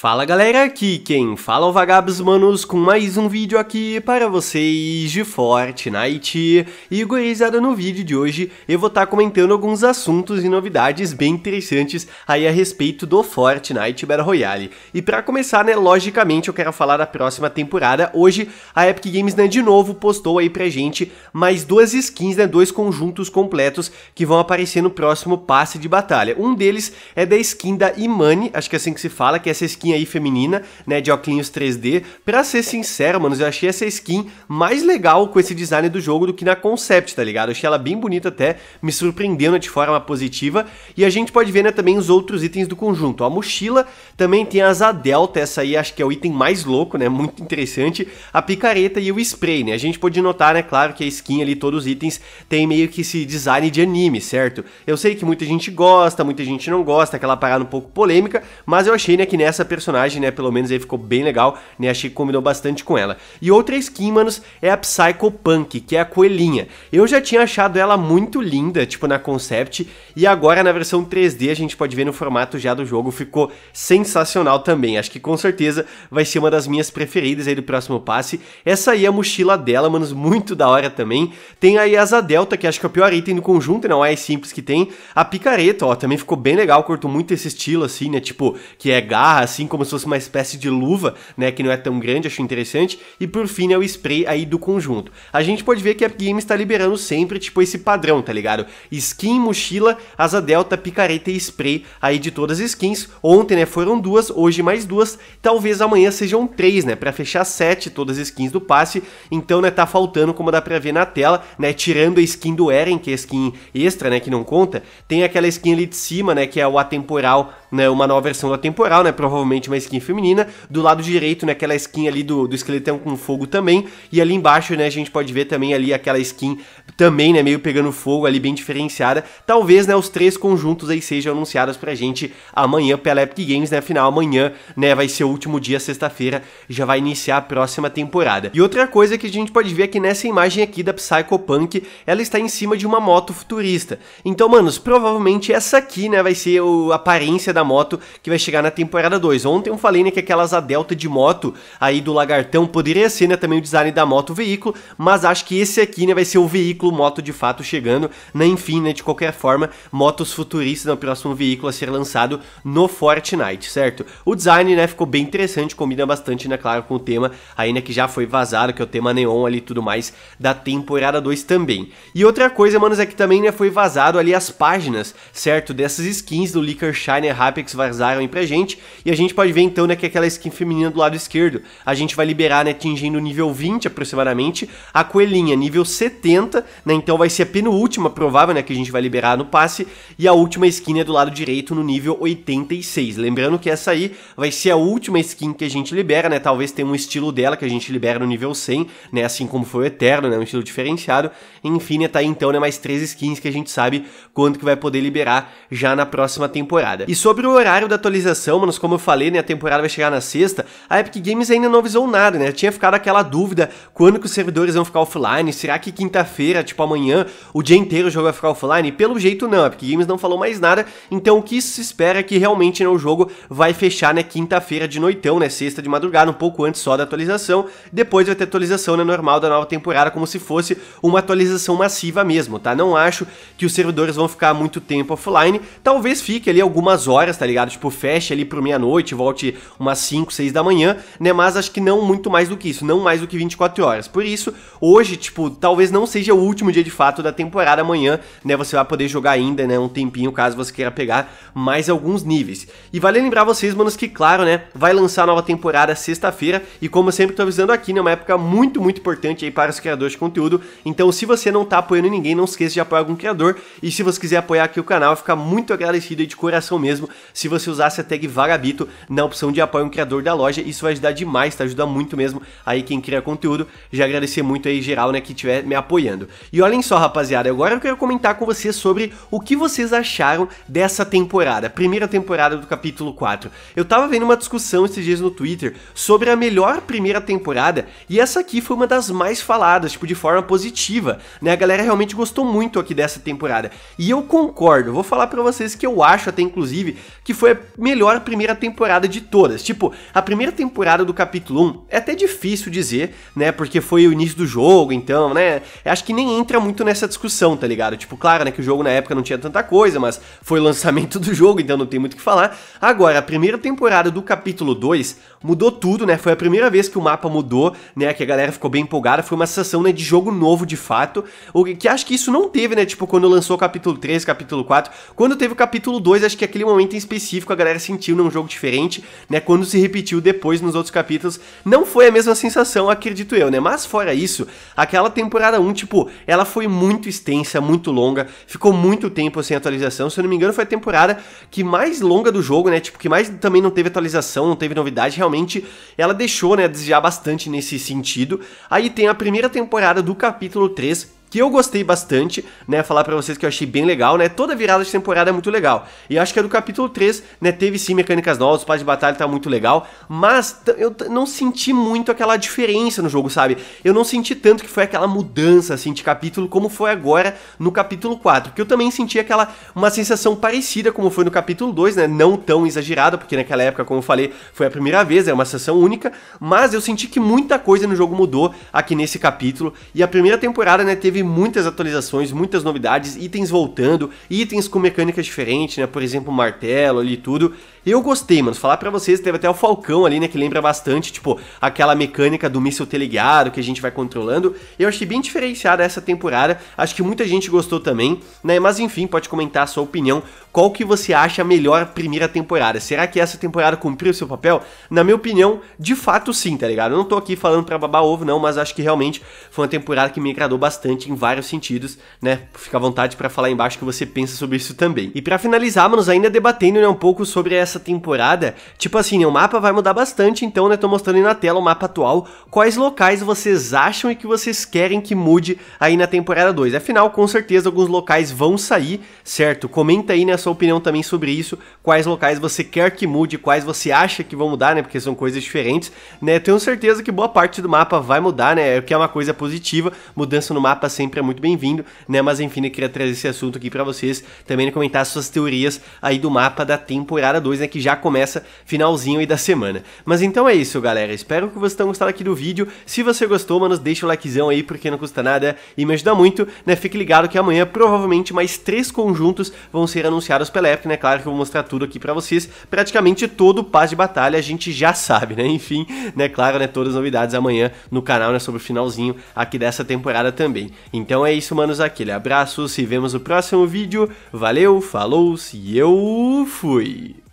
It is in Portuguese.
Fala galera, aqui quem fala é o Vagabos Manos com mais um vídeo aqui para vocês de Fortnite E gurizada, no vídeo de hoje eu vou estar tá comentando alguns assuntos e novidades bem interessantes aí a respeito do Fortnite Battle Royale E para começar, né, logicamente eu quero falar da próxima temporada Hoje a Epic Games, né, de novo postou aí pra gente mais duas skins, né, dois conjuntos completos que vão aparecer no próximo passe de batalha Um deles é da skin da Imani, acho que é assim que se fala, que é essa skin skin aí feminina, né, de óculos 3D. Pra ser sincero, mano, eu achei essa skin mais legal com esse design do jogo do que na concept, tá ligado? Eu achei ela bem bonita até, me surpreendendo de forma positiva. E a gente pode ver, né, também os outros itens do conjunto. A mochila também tem a asa delta, essa aí acho que é o item mais louco, né, muito interessante. A picareta e o spray, né? A gente pode notar, né, claro que a skin ali, todos os itens, tem meio que esse design de anime, certo? Eu sei que muita gente gosta, muita gente não gosta, aquela parada um pouco polêmica, mas eu achei, né, que nessa personagem, né? Pelo menos aí ficou bem legal, né? Achei que combinou bastante com ela. E outra skin, manos, é a Psycho Punk, que é a coelhinha. Eu já tinha achado ela muito linda, tipo, na concept, e agora na versão 3D a gente pode ver no formato já do jogo, ficou sensacional também. Acho que com certeza vai ser uma das minhas preferidas aí do próximo passe. Essa aí é a mochila dela, manos, muito da hora também. Tem aí a Asa Delta, que acho que é o pior item do conjunto, não é simples que tem. A picareta, ó, também ficou bem legal, curto muito esse estilo assim, né? Tipo, que é garra, assim, como se fosse uma espécie de luva, né, que não é tão grande, acho interessante. E por fim, é o spray aí do conjunto. A gente pode ver que a Game está liberando sempre, tipo, esse padrão, tá ligado? Skin, mochila, asa delta, picareta e spray aí de todas as skins. Ontem, né, foram duas, hoje mais duas, talvez amanhã sejam três, né, pra fechar sete todas as skins do passe. Então, né, tá faltando, como dá pra ver na tela, né, tirando a skin do Eren, que é a skin extra, né, que não conta, tem aquela skin ali de cima, né, que é o atemporal né, uma nova versão da temporal, né, provavelmente uma skin feminina. Do lado direito, né, aquela skin ali do, do esqueletão é com fogo também. E ali embaixo, né, a gente pode ver também ali aquela skin também, né, meio pegando fogo ali, bem diferenciada. Talvez, né, os três conjuntos aí sejam anunciados pra gente amanhã pela Epic Games, né, afinal amanhã, né, vai ser o último dia, sexta-feira, já vai iniciar a próxima temporada. E outra coisa que a gente pode ver é que nessa imagem aqui da Psychopunk, ela está em cima de uma moto futurista. Então, manos, provavelmente essa aqui, né, vai ser a aparência da da moto que vai chegar na temporada 2. Ontem eu falei né, que aquelas a delta de moto aí do lagartão poderia ser né, também o design da moto veículo, mas acho que esse aqui né, vai ser o veículo moto de fato chegando, né, enfim, né, de qualquer forma, motos futuristas, né, o próximo veículo a ser lançado no Fortnite, certo? O design né, ficou bem interessante, combina bastante, né, claro, com o tema aí, né, que já foi vazado, que é o tema neon ali e tudo mais da temporada 2 também. E outra coisa, manos, é que também né, foi vazado ali as páginas, certo, dessas skins do Liquor Shine High Apex vazaram aí pra gente. E a gente pode ver então né, que aquela skin feminina do lado esquerdo, a gente vai liberar né, atingindo nível 20 aproximadamente, a coelhinha nível 70, né, então vai ser a penúltima provável né, que a gente vai liberar no passe, e a última skin é do lado direito no nível 86. Lembrando que essa aí vai ser a última skin que a gente libera, né, talvez tenha um estilo dela que a gente libera no nível 100, né, assim como foi o Eterno, né, um estilo diferenciado. Enfim, né, tá aí então né, mais três skins que a gente sabe quando que vai poder liberar já na próxima temporada. E sobre Sobre o horário da atualização, mas como eu falei, né, a temporada vai chegar na sexta, a Epic Games ainda não avisou nada, né? Tinha ficado aquela dúvida quando que os servidores vão ficar offline, será que quinta-feira, tipo amanhã, o dia inteiro o jogo vai ficar offline? Pelo jeito não, a Epic Games não falou mais nada, então o que se espera é que realmente né, o jogo vai fechar, né, quinta-feira de noitão, né, sexta de madrugada, um pouco antes só da atualização, depois vai ter atualização, né, normal da nova temporada, como se fosse uma atualização massiva mesmo, tá? Não acho que os servidores vão ficar muito tempo offline, talvez fique ali algumas horas horas, tá ligado? Tipo, feche ali pro meia-noite, volte umas 5, 6 da manhã, né? Mas acho que não muito mais do que isso, não mais do que 24 horas. Por isso, hoje, tipo, talvez não seja o último dia de fato da temporada. Amanhã, né, você vai poder jogar ainda, né, um tempinho, caso você queira pegar mais alguns níveis. E vale lembrar vocês, manos, que claro, né, vai lançar a nova temporada sexta-feira. E como eu sempre tô avisando aqui, né, uma época muito, muito importante aí para os criadores de conteúdo. Então, se você não tá apoiando ninguém, não esqueça de apoiar algum criador. E se você quiser apoiar aqui o canal, fica muito agradecido aí de coração mesmo se você usasse a tag Varabito na opção de apoio um criador da loja. Isso vai ajudar demais, tá? Ajuda muito mesmo aí quem cria conteúdo. Já agradecer muito aí geral, né, que estiver me apoiando. E olhem só, rapaziada, agora eu quero comentar com vocês sobre o que vocês acharam dessa temporada, primeira temporada do capítulo 4. Eu tava vendo uma discussão esses dias no Twitter sobre a melhor primeira temporada e essa aqui foi uma das mais faladas, tipo, de forma positiva, né? A galera realmente gostou muito aqui dessa temporada. E eu concordo, vou falar para vocês que eu acho até inclusive que foi a melhor primeira temporada de todas. Tipo, a primeira temporada do capítulo 1 é até difícil dizer, né? Porque foi o início do jogo, então, né? Acho que nem entra muito nessa discussão, tá ligado? Tipo, claro, né? Que o jogo na época não tinha tanta coisa, mas foi o lançamento do jogo, então não tem muito o que falar. Agora, a primeira temporada do capítulo 2, mudou tudo, né? Foi a primeira vez que o mapa mudou, né? Que a galera ficou bem empolgada. Foi uma sensação, né? De jogo novo de fato. O que acho que isso não teve, né? Tipo, quando lançou o capítulo 3, capítulo 4. Quando teve o capítulo 2, acho que aquele momento em específico a galera sentiu num jogo diferente, né? Quando se repetiu depois nos outros capítulos, não foi a mesma sensação, acredito eu, né? Mas fora isso, aquela temporada 1, tipo, ela foi muito extensa, muito longa, ficou muito tempo sem atualização. Se eu não me engano, foi a temporada que mais longa do jogo, né? Tipo, que mais também não teve atualização, não teve novidade. Realmente realmente ela deixou né, a desejar bastante nesse sentido. Aí tem a primeira temporada do capítulo 3, que eu gostei bastante, né, falar para vocês que eu achei bem legal, né, toda virada de temporada é muito legal, e acho que a do capítulo 3, né, teve sim mecânicas novas, o pá de batalha tá muito legal, mas eu não senti muito aquela diferença no jogo, sabe, eu não senti tanto que foi aquela mudança, assim, de capítulo, como foi agora no capítulo 4, que eu também senti aquela, uma sensação parecida como foi no capítulo 2, né, não tão exagerada, porque naquela época, como eu falei, foi a primeira vez, é uma sessão única, mas eu senti que muita coisa no jogo mudou aqui nesse capítulo, e a primeira temporada, né, teve teve muitas atualizações, muitas novidades, itens voltando, itens com mecânicas diferentes, né? Por exemplo, martelo ali e tudo. Eu gostei, mano. Falar para vocês, teve até o Falcão ali, né? Que lembra bastante, tipo, aquela mecânica do míssil teleguiado que a gente vai controlando. Eu achei bem diferenciada essa temporada. Acho que muita gente gostou também, né? Mas enfim, pode comentar a sua opinião qual que você acha a melhor primeira temporada? Será que essa temporada cumpriu seu papel? Na minha opinião, de fato sim, tá ligado? Eu não tô aqui falando pra babar ovo não, mas acho que realmente foi uma temporada que me agradou bastante em vários sentidos, né? Fica à vontade para falar embaixo o que você pensa sobre isso também. E para finalizar, manos, ainda debatendo né, um pouco sobre essa temporada, tipo assim, né, o mapa vai mudar bastante, então né, tô mostrando aí na tela o mapa atual, quais locais vocês acham e que vocês querem que mude aí na temporada 2. Afinal, com certeza alguns locais vão sair, certo? Comenta aí, né, a sua opinião também sobre isso, quais locais você quer que mude, quais você acha que vão mudar, né? Porque são coisas diferentes, né? Tenho certeza que boa parte do mapa vai mudar, né? O que é uma coisa positiva, mudança no mapa sempre é muito bem-vindo, né? Mas enfim, eu queria trazer esse assunto aqui para vocês, também comentar suas teorias aí do mapa da temporada 2, né? Que já começa finalzinho aí da semana. Mas então é isso, galera. Espero que vocês tenham gostado aqui do vídeo. Se você gostou, mano, deixa o likezão aí, porque não custa nada e me ajuda muito, né? Fique ligado que amanhã provavelmente mais três conjuntos vão ser anunciados os Pelep, né? Claro que eu vou mostrar tudo aqui para vocês. Praticamente todo o passe de batalha a gente já sabe, né? Enfim, né? Claro, né? Todas as novidades amanhã no canal, né? Sobre o finalzinho aqui dessa temporada também. Então é isso, manos. Aquele abraço. Se vemos no próximo vídeo. Valeu, falou e eu fui!